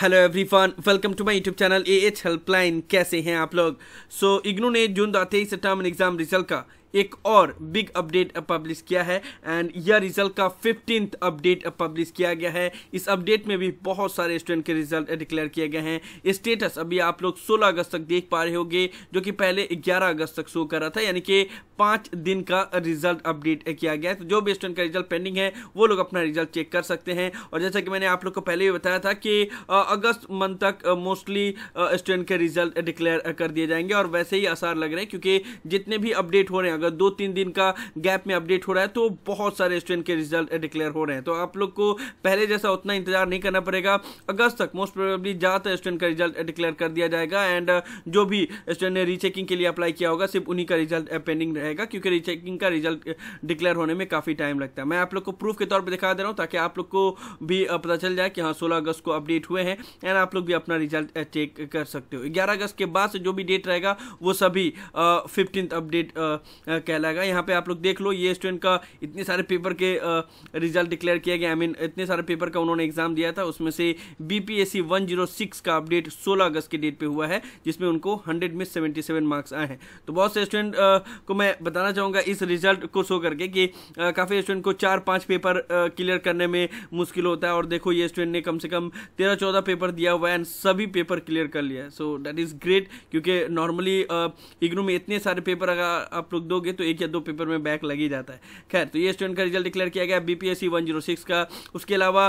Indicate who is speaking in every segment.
Speaker 1: hello everyone welcome to my YouTube channel A H helpline कैसे हैं आप लोग सो so, इग्नू ने जून तेईस टर्म एग्जाम रिजल्ट का एक और बिग अपडेट पब्लिश किया है एंड यह रिजल्ट का फिफ्टींथ अपडेट पब्लिश किया गया है इस अपडेट में भी बहुत सारे स्टूडेंट के रिजल्ट डिक्लेयर किए गए हैं स्टेटस अभी आप लोग 16 अगस्त तक देख पा रहे होंगे जो कि पहले 11 अगस्त तक शो कर रहा था यानी कि पाँच दिन का रिजल्ट अपडेट किया गया है तो जो भी स्टूडेंट का रिजल्ट पेंडिंग है वो लोग अपना रिजल्ट चेक कर सकते हैं और जैसा कि मैंने आप लोग को पहले ही बताया था कि अगस्त मंथ तक मोस्टली स्टूडेंट के रिजल्ट डिक्लेयर कर दिए जाएंगे और वैसे ही आसार लग रहे हैं क्योंकि जितने भी अपडेट हो रहे हैं अगर दो तीन दिन का गैप में अपडेट हो रहा है तो बहुत सारे स्टूडेंट के रिजल्ट डिक्लेयर हो रहे हैं तो आप लोग को पहले जैसा उतना इंतजार नहीं करना पड़ेगा अगस्त तक मोस्ट प्रोबेबली ज़्यादातर स्टूडेंट का रिजल्ट डिक्लेयर कर दिया जाएगा एंड जो भी स्टूडेंट ने रीचेकिंग के लिए अप्लाई किया होगा सिर्फ उन्हीं का रिजल्ट पेंडिंग रहेगा क्योंकि चेकिंग का रिजल्ट डिक्लेयर होने में काफ़ी टाइम लगता है मैं आप लोग को प्रूफ के तौर पर दिखा दे रहा हूँ ताकि आप लोग को भी पता चल जाए कि हाँ सोलह अगस्त को अपडेट हुए हैं एंड आप लोग भी अपना रिजल्ट चेक कर सकते हो ग्यारह अगस्त के बाद से जो भी डेट रहेगा वो सभी फिफ्टींथ अपडेट कहलाएगा यहाँ पर आप लोग देख लो ये स्टूडेंट का इतने सारे पेपर के रिजल्ट डिक्लेयर किया गया आई मीन इतने सारे पेपर का उन्होंने एग्जाम दिया था उसमें से B P S C one zero six का अपडेट सोलह अगस्त के डेट पे हुआ है जिसमें उनको हंड्रेड में सेवेंटी सेवन मार्क्स आए हैं तो बहुत से स्टूडेंट को मैं बताना चाहूँगा इस रिजल्ट को शो करके कि काफ़ी स्टूडेंट को चार पाँच पेपर क्लियर करने में मुश्किल होता है और देखो ये स्टूडेंट ने कम से कम तेरह चौदह पेपर दिया हुआ है एंड सभी पेपर क्लियर कर लिया है सो दैट इज़ ग्रेट क्योंकि नॉर्मली इग्नू में इतने सारे पेपर अगर आप लोग दोगे तो एक या दो पेपर में बैक लग ही जाता है खैर तो ये स्टूडेंट का रिजल्ट डिक्लेयर किया गया B P S C one zero six का उसके अलावा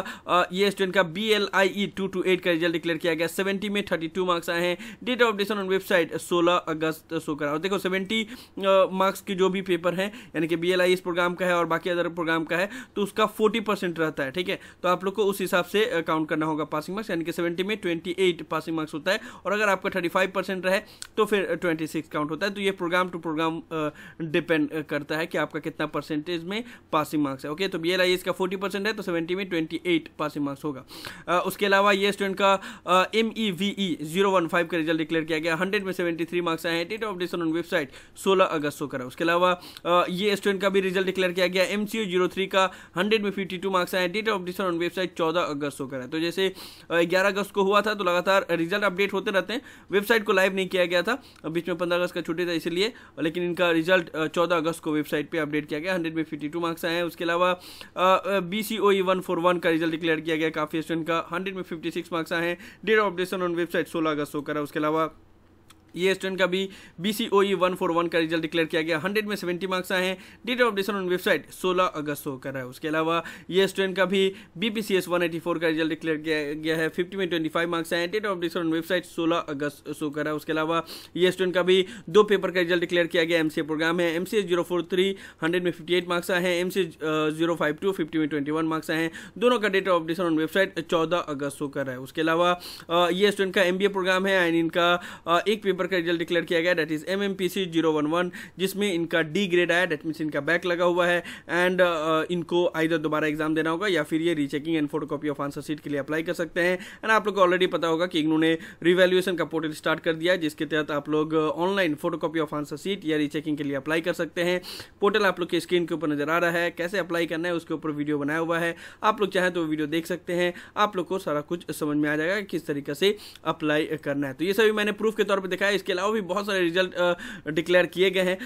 Speaker 1: ये स्टूडेंट का B L I E two two eight का रिजल्ट डिक्लेयर किया गया सेवेंटी में थर्टी टू मार्क्स आए हैं डेट ऑफ डिसन ऑन वेबसाइट सोलह अगस्त शो करा और देखो सेवेंटी मार्क्स मार्क्स की जो भी पेपर है यानी कि बी प्रोग्राम का है और बाकी अदर प्रोग्राम का है तो उसका फोर्टी परसेंट रहता है ठीक है तो आप लोग को उस हिसाब से काउंट करना होगा पासिंग मार्क्स यानी कि सेवेंटी में ट्वेंटी एट पासिंग मार्क्स होता है और अगर आपका थर्टी फाइव परसेंट रहे तो फिर ट्वेंटी सिक्स काउंट होता है तो ये प्रोग्राम टू प्रोग्राम डिपेंड करता है कि आपका कितना परसेंटेज में पासिंग मार्क्स है ओके तो बी एल आई का फोर्टी परसेंट है तो सेवेंटी में ट्वेंटी एट पासिंग मार्क्स होगा आ, उसके अलावा ये स्टूडेंट का M E V E zero one five का रिजल्ट डिक्लेयर किया गया हंड्रेड में सेवेंटी थ्री मार्क्स आए हैं डेट ऑफ डिसन ऑन वेबसाइट सोलह अगस्त को करा हैं उसके अलावा ये स्टूडेंट का भी रिजल्ट डिक्लेयर किया गया एम सी जीरो थ्री का हंड्रेड में फिफ्टी टू मार्क्स आए डेट ऑफ डिस्टर ऑन वेबसाइट चौदह अगस्त को है तो जैसे ग्यारह अगस्त को हुआ था तो लगातार रिजल्ट अपडेट होते रहते हैं वेबसाइट को लाइव नहीं किया गया था बीच में पंद्रह अगस्त का छुट्टी था इसीलिए लेकिन इनका रिजल्ट चौदह अगस्त को वेबसाइट पर अपडेट किया गया हंड्रेड में फिफ्टी टू मार्क्स आए उसके अलावा B C O one four one का रिजल्ट डिक्लेयर किया गया काफ़ी स्टूडेंट का हंड्रेड में फिफ्टी सिक्स मार्क्स आए हैं डेट ऑफ डिस्टर ऑन वेबसाइट सोलह अगस्त को है उसके अलावा ये स्टूडेंट का भी B C O E one four one का रिजल्ट डिक्लेयर किया गया हंड्रेड में सेवेंटी मार्क्स आए हैं डेट ऑफ डिसन ऑन वेबसाइट सोलह अगस्त को कर रहा है उसके अलावा ये स्टूडेंट का भी B P C S one eighty four का रिजल्ट डिक्लेयर किया गया है फिफ्टी में ट्वेंटी फाइव मार्क्स आए हैं डेट ऑफ डिसन ऑन वेबसाइट सोलह अगस्त शो कर रहा है उसके अलावा ये स्टूडेंट का भी दो पेपर का रिजल्ट डिक्लेयर किया गया एम सी ए प्रोग्राम है M C S zero four three hundred में फिफ्टी एट मार्क्स आए हैं M C zero five two fifty में ट्वेंटी वन मार्क्स आए हैं दोनों का डेट ऑफ डिसन ऑन वेबसाइट चौदह अगस्त शो कर रहा है उसके अलावा uh, ये स्टूडेंट का एम बी ए प्रोग्राम है एंड इनका uh, एक पेपर पेपर का रिजल्ट डिक्लेयर किया गया that is M M P C zero one one जिसमें इनका डी ग्रेड आया डेट मीन्स इनका बैक लगा हुआ है एंड uh, इनको आइधर दोबारा एग्जाम देना होगा या फिर ये rechecking and photocopy of answer sheet के लिए अप्लाई कर सकते हैं एंड आप लोग को ऑलरेडी पता होगा कि इन्होंने रिवैल्यूएशन का पोर्टल स्टार्ट कर दिया जिसके तहत आप लोग online photocopy of answer sheet या रीचेकिंग के लिए अप्लाई कर सकते हैं पोर्टल आप लोग के स्क्रीन के ऊपर नजर आ रहा है कैसे अप्लाई करना है उसके ऊपर वीडियो बनाया हुआ है आप लोग चाहें तो वीडियो देख सकते हैं आप लोग को सारा कुछ समझ में आ जाएगा किस तरीके से अप्लाई करना है तो ये सभी मैंने प्रूफ के तौर पर देखा है इसके अलावा भी बहुत सारे रिजल्ट डिक्लेयर किए गए हैं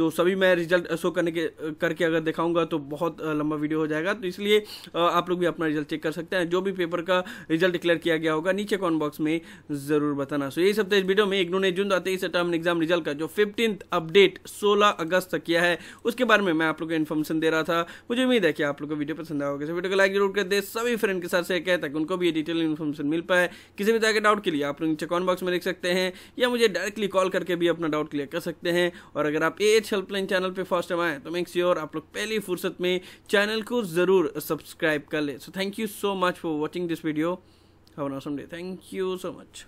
Speaker 1: जो सभी मैं रिजल्ट शो करने के करके अगर दिखाऊंगा तो बहुत लंबा वीडियो हो जाएगा तो इसलिए आप लोग भी अपना रिजल्ट चेक कर सकते हैं जो भी पेपर का रिजल्ट डिक्लेयर किया गया होगा नीचे कॉमेंट बॉक्स में जरूर बताना सो यही सब तो इस वीडियो में इग्नू ने जून दो तेईस टर्म एग्जाम रिजल्ट का जो फिफ्टीन अपडेट सोलह अगस्त तक किया है उसके बारे में मैं आप लोग को इन्फॉर्मेशन दे रहा था मुझे उम्मीद है कि आप लोग को वीडियो पसंद आओगे इस वीडियो को लाइक जरूर कर दे सभी फ्रेंड के साथ शेयर करें ताकि उनको भी ये डिटेल इन्फॉर्मेशन मिल पाए किसी भी तरह के डाउट के लिए आप लोग नीचे कॉमेंट बॉक्स में लिख सकते हैं या मुझे डायरेक्टली कॉल करके भी अपना डाउट क्लियर कर सकते हैं और अगर आप ए एच हेल्पलाइन चैनल पर फर्स्ट टाइम आए तो मेक श्योर आप लोग पहली फुर्सत में चैनल को ज़रूर सब्सक्राइब कर ले so thank you so much for watching this video have day thank you so much